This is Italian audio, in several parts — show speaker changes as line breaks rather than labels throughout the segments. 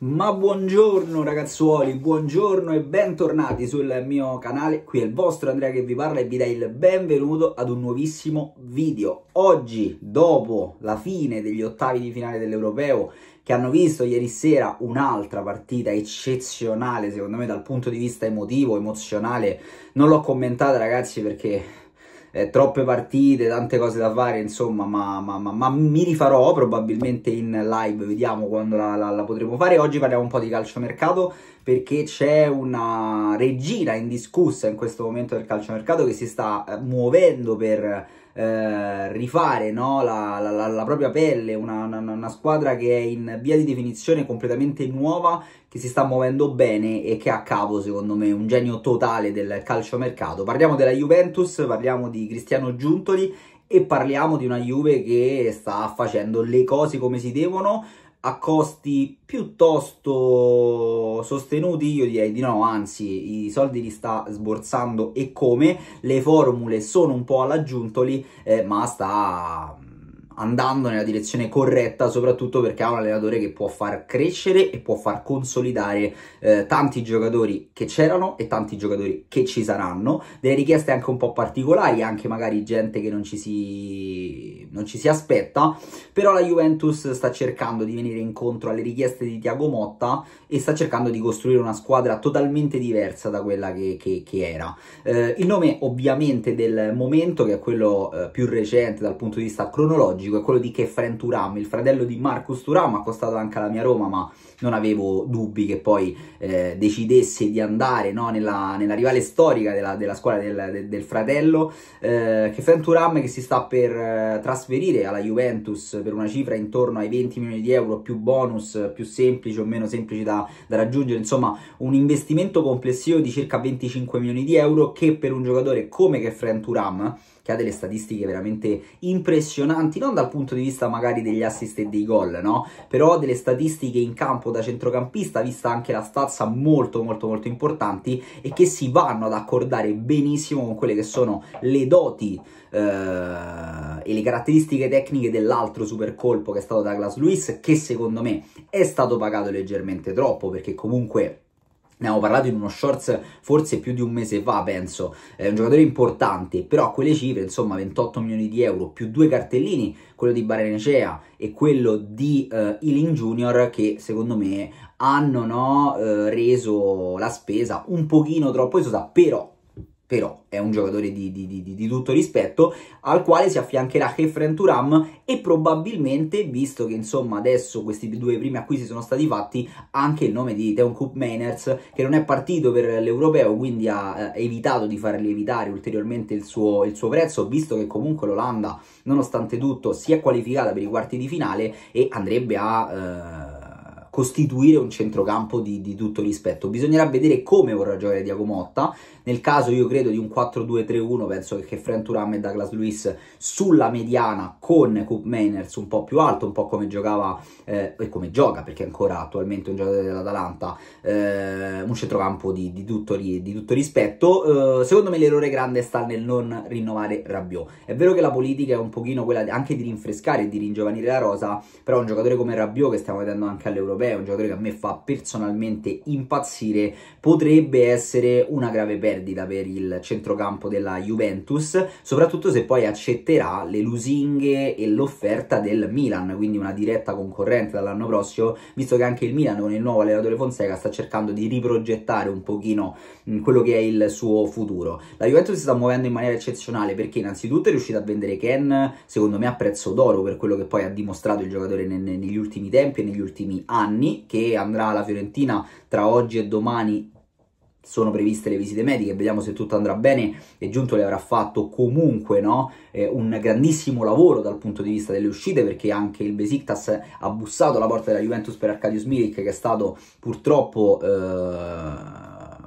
Ma buongiorno ragazzuoli, buongiorno e bentornati sul mio canale, qui è il vostro Andrea che vi parla e vi dà il benvenuto ad un nuovissimo video. Oggi, dopo la fine degli ottavi di finale dell'Europeo, che hanno visto ieri sera un'altra partita eccezionale, secondo me dal punto di vista emotivo, emozionale, non l'ho commentata ragazzi perché eh, troppe partite, tante cose da fare, insomma, ma, ma, ma, ma mi rifarò probabilmente in live, vediamo quando la, la, la potremo fare. Oggi parliamo un po' di calciomercato perché c'è una regina indiscussa in questo momento del calciomercato che si sta eh, muovendo per eh, rifare no, la, la, la, propria pelle, una, una, una, squadra che è in via di definizione completamente nuova, che si sta muovendo bene e che è a capo, secondo me, un genio totale del calciomercato. Parliamo della Juventus, parliamo di Cristiano Giuntoli e parliamo di una Juve che sta facendo le cose come si devono a costi piuttosto sostenuti, io direi di no, anzi i soldi li sta sborsando e come, le formule sono un po' all'aggiuntoli, eh, ma sta andando nella direzione corretta, soprattutto perché ha un allenatore che può far crescere e può far consolidare eh, tanti giocatori che c'erano e tanti giocatori che ci saranno, delle richieste anche un po' particolari, anche magari gente che non ci si, non ci si aspetta, però la Juventus sta cercando di venire incontro alle richieste di Tiago Motta e sta cercando di costruire una squadra totalmente diversa da quella che, che, che era. Eh, il nome ovviamente del momento, che è quello eh, più recente dal punto di vista cronologico, strategico, è quello di Kefren Turam, il fratello di Marcus Turam, ha costato anche la mia Roma, ma non avevo dubbi che poi eh, decidesse di andare no, nella, nella, rivale storica della, della squadra del, del, del fratello. Eh, Kefren Turam che si sta per eh, trasferire alla Juventus per una cifra intorno ai 20 milioni di euro più bonus, più semplici o meno semplici da, da raggiungere, insomma un investimento complessivo di circa 25 milioni di euro che per un giocatore come Kefren Turam che ha delle statistiche veramente impressionanti, non dal punto di vista magari degli assist e dei gol, no? Però delle statistiche in campo da centrocampista, vista anche la stazza, molto molto molto importanti e che si vanno ad accordare benissimo con quelle che sono le doti eh, e le caratteristiche tecniche dell'altro super colpo che è stato Douglas Luiz, che secondo me è stato pagato leggermente troppo perché comunque ne avevo parlato in uno shorts forse più di un mese fa, penso. È un giocatore importante, però a quelle cifre, insomma, 28 milioni di euro più due cartellini, quello di Barenecea e quello di uh, Ealing Junior, che secondo me hanno no, uh, reso la spesa un pochino troppo esosa, però però è un giocatore di, di, di, di, tutto rispetto, al quale si affiancherà Hefren Turam e probabilmente, visto che insomma adesso questi due primi acquisti sono stati fatti, anche il nome di Teon Coop Mainers, che non è partito per l'europeo, quindi ha eh, evitato di far lievitare ulteriormente il suo, il suo, prezzo, visto che comunque l'Olanda, nonostante tutto, si è qualificata per i quarti di finale e andrebbe a... Eh, costituire un centrocampo di, di tutto rispetto. Bisognerà vedere come vorrà giocare Diago Motta. Nel caso io credo di un 4-2-3-1, penso che Frank Turam e Douglas Luiz sulla mediana con Coop Mainers un po' più alto, un po' come giocava eh, e come gioca, perché ancora attualmente è un giocatore dell'Atalanta, eh, un centrocampo di, di, tutto, di tutto, rispetto. Eh, secondo me l'errore grande sta nel non rinnovare Rabiot. È vero che la politica è un pochino quella anche di rinfrescare e di ringiovanire la rosa, però un giocatore come Rabiot che stiamo vedendo anche all'Europeo è un giocatore che a me fa personalmente impazzire, potrebbe essere una grave perdita per il centrocampo della Juventus, soprattutto se poi accetterà le lusinghe e l'offerta del Milan, quindi una diretta concorrente dall'anno prossimo, visto che anche il Milan con il nuovo allenatore Fonseca sta cercando di riprogettare un pochino mm, quello che è il suo futuro. La Juventus si sta muovendo in maniera eccezionale perché innanzitutto è riuscita a vendere Ken, secondo me a prezzo d'oro per quello che poi ha dimostrato il giocatore negli ultimi tempi e negli ultimi anni, Giovanni che andrà alla Fiorentina tra oggi e domani sono previste le visite mediche, vediamo se tutto andrà bene e Giunto le avrà fatto comunque no? eh, un grandissimo lavoro dal punto di vista delle uscite perché anche il Besiktas ha bussato alla porta della Juventus per Arcadius Milik che è stato purtroppo eh,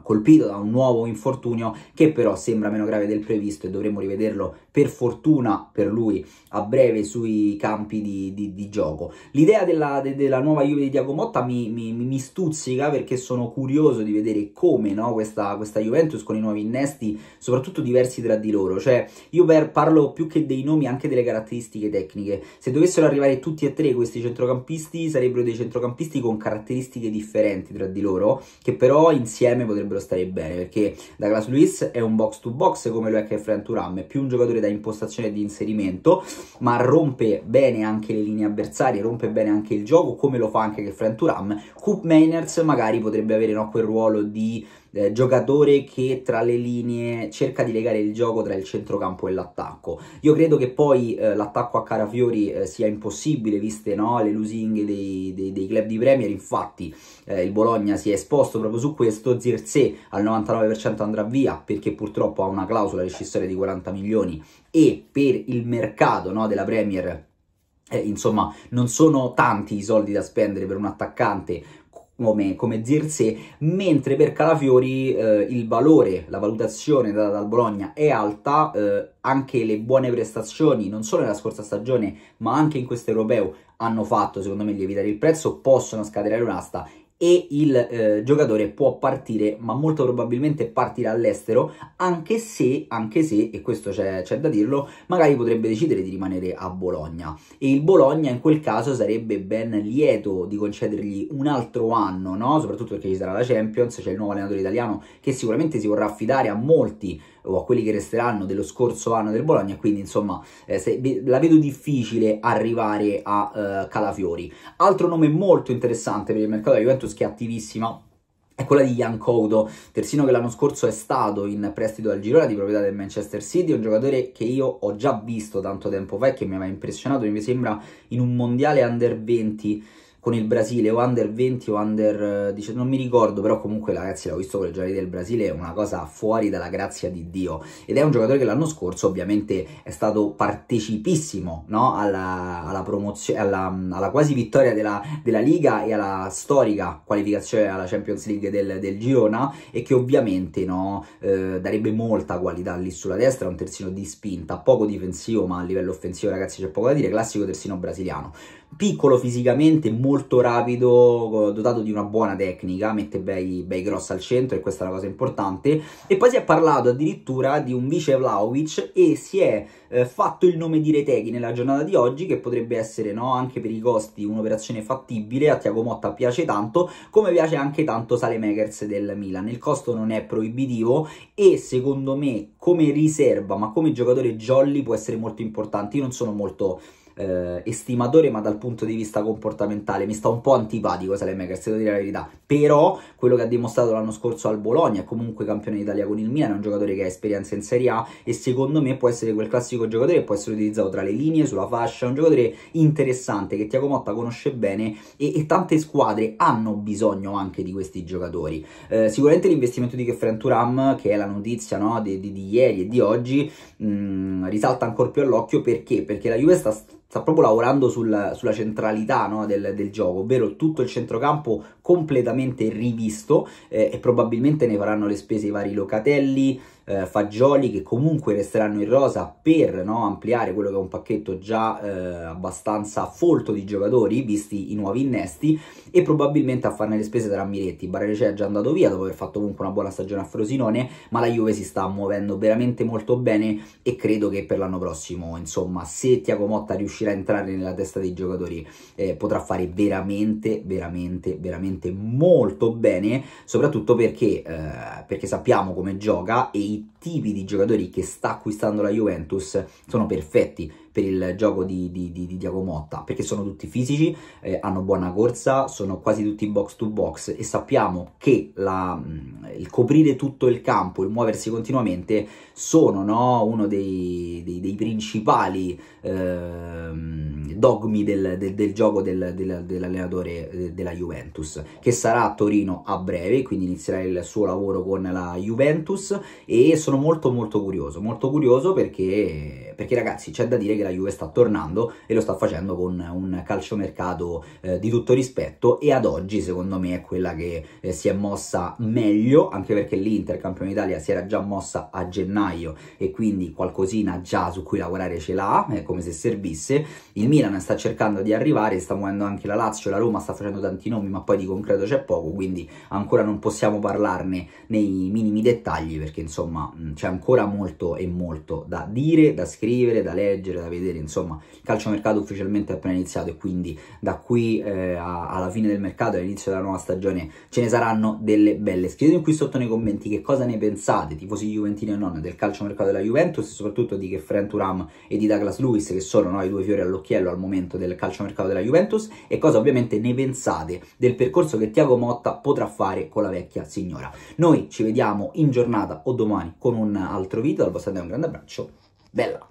colpito da un nuovo infortunio che però sembra meno grave del previsto e dovremmo rivederlo per fortuna per lui a breve sui campi di, di, di gioco. L'idea della, de, della, nuova Juve di Diago Motta mi, mi, mi, stuzzica perché sono curioso di vedere come no, questa, questa, Juventus con i nuovi innesti, soprattutto diversi tra di loro. Cioè, io per, parlo più che dei nomi anche delle caratteristiche tecniche. Se dovessero arrivare tutti e tre questi centrocampisti, sarebbero dei centrocampisti con caratteristiche differenti tra di loro, che però insieme potrebbero stare bene, perché Douglas Luiz è un box to box come lo è che Fran Turam, è più un giocatore da impostazione di inserimento, ma rompe bene anche le linee avversarie, rompe bene anche il gioco, come lo fa anche che Frenturam. Coop Mainers magari potrebbe avere no, quel ruolo di eh, giocatore che tra le linee cerca di legare il gioco tra il centrocampo e l'attacco. Io credo che poi eh, l'attacco a Carafiori eh, sia impossibile, viste no, le lusinghe dei, dei, dei, club di Premier, infatti eh, il Bologna si è esposto proprio su questo, Zirze al 99% andrà via perché purtroppo ha una clausola rescissoria di 40 milioni e per il mercato no, della Premier eh, insomma, non sono tanti i soldi da spendere per un attaccante come, come Zirze, mentre per Calafiori eh, il valore, la valutazione data dal Bologna è alta, eh, anche le buone prestazioni, non solo nella scorsa stagione, ma anche in questo europeo, hanno fatto secondo me lievitare il prezzo, possono scatenare un'asta e il eh, giocatore può partire, ma molto probabilmente partirà all'estero, anche se, anche se, e questo c'è, da dirlo, magari potrebbe decidere di rimanere a Bologna. E il Bologna in quel caso sarebbe ben lieto di concedergli un altro anno, no? soprattutto perché ci sarà la Champions, c'è il nuovo allenatore italiano che sicuramente si vorrà affidare a molti o a quelli che resteranno dello scorso anno del Bologna, quindi insomma eh, se, la vedo difficile arrivare a eh, Calafiori. Altro nome molto interessante per il mercato della Juventus che è attivissima è quella di Jan Coudo, terzino che l'anno scorso è stato in prestito al Girona di proprietà del Manchester City, un giocatore che io ho già visto tanto tempo fa e che mi aveva impressionato, mi sembra in un mondiale under 20 con il Brasile o under 20 o under 19, non mi ricordo, però comunque ragazzi l'ho visto con le gialli del Brasile, è una cosa fuori dalla grazia di Dio ed è un giocatore che l'anno scorso ovviamente è stato partecipissimo no? alla, alla, alla, alla, quasi vittoria della, della, Liga e alla storica qualificazione alla Champions League del, del Girona e che ovviamente no, eh, darebbe molta qualità lì sulla destra, un terzino di spinta, poco difensivo ma a livello offensivo ragazzi c'è poco da dire, classico terzino brasiliano, piccolo fisicamente, molto molto rapido, dotato di una buona tecnica, mette bei, bei cross al centro e questa è la cosa importante. E poi si è parlato addirittura di un vice Vlaovic e si è eh, fatto il nome di Reteghi nella giornata di oggi, che potrebbe essere no, anche per i costi un'operazione fattibile, a Tiago Motta piace tanto, come piace anche tanto Sale Makers del Milan. Il costo non è proibitivo e secondo me come riserva, ma come giocatore jolly può essere molto importante. Io non sono molto eh, estimatore, ma dal punto di vista comportamentale mi sta un po' antipatico Salemmakers, devo dire la verità. Però quello che ha dimostrato l'anno scorso al Bologna, è comunque campione d'Italia con il Milan, è un giocatore che ha esperienza in Serie A e secondo me può essere quel classico giocatore che può essere utilizzato tra le linee, sulla fascia, un giocatore interessante che Tiago Motta conosce bene e, e tante squadre hanno bisogno anche di questi giocatori. Eh, sicuramente l'investimento di Kefren Turam, che è la notizia no, di, di, di, ieri e di oggi, mh, mm, risalta ancora più all'occhio perché? Perché la Juve sta sta proprio lavorando sul, sulla centralità no, del, del, gioco, ovvero tutto il centrocampo completamente rivisto eh, e probabilmente ne faranno le spese i vari Locatelli, eh, fagioli che comunque resteranno in rosa per no, ampliare quello che è un pacchetto già eh, abbastanza folto di giocatori, visti i nuovi innesti, e probabilmente a farne le spese tra Miretti. Barrerecea è già andato via dopo aver fatto comunque una buona stagione a Frosinone, ma la Juve si sta muovendo veramente molto bene e credo che per l'anno prossimo, insomma, se Tiago Motta riuscirà a entrare nella testa dei giocatori, eh, potrà fare veramente, veramente, veramente molto bene, soprattutto perché, eh, perché sappiamo come gioca e the tipi di giocatori che sta acquistando la Juventus sono perfetti per il gioco di, di, di, di Diago Motta perché sono tutti fisici, eh, hanno buona corsa, sono quasi tutti box to box e sappiamo che la, mm, il coprire tutto il campo, il muoversi continuamente sono no, uno dei, dei, dei principali eh, dogmi del, del, del gioco del, dell'allenatore eh, della Juventus che sarà a Torino a breve quindi inizierà il suo lavoro con la Juventus e sono sono molto molto curioso, molto curioso perché, perché ragazzi c'è da dire che la Juve sta tornando e lo sta facendo con un calciomercato eh, di tutto rispetto e ad oggi secondo me è quella che eh, si è mossa meglio, anche perché l'Inter campione d'Italia si era già mossa a gennaio e quindi qualcosina già su cui lavorare ce l'ha, è come se servisse, il Milan sta cercando di arrivare, sta muovendo anche la Lazio, la Roma sta facendo tanti nomi ma poi di concreto c'è poco, quindi ancora non possiamo parlarne nei minimi dettagli perché insomma Mm, c'è ancora molto e molto da dire, da scrivere, da leggere, da vedere, insomma il calciomercato ufficialmente è appena iniziato e quindi da qui eh, a, alla fine del mercato, all'inizio della nuova stagione ce ne saranno delle belle. Scrivetemi qui sotto nei commenti che cosa ne pensate, tifosi juventini e non, del calciomercato della Juventus e soprattutto di Kefren Turam e di Douglas Lewis che sono no, i due fiori all'occhiello al momento del calciomercato della Juventus e cosa ovviamente ne pensate del percorso che Tiago Motta potrà fare con la vecchia signora. Noi ci vediamo in giornata o domani con con un altro video. Dal vostro Andrea un grande abbraccio. Bella!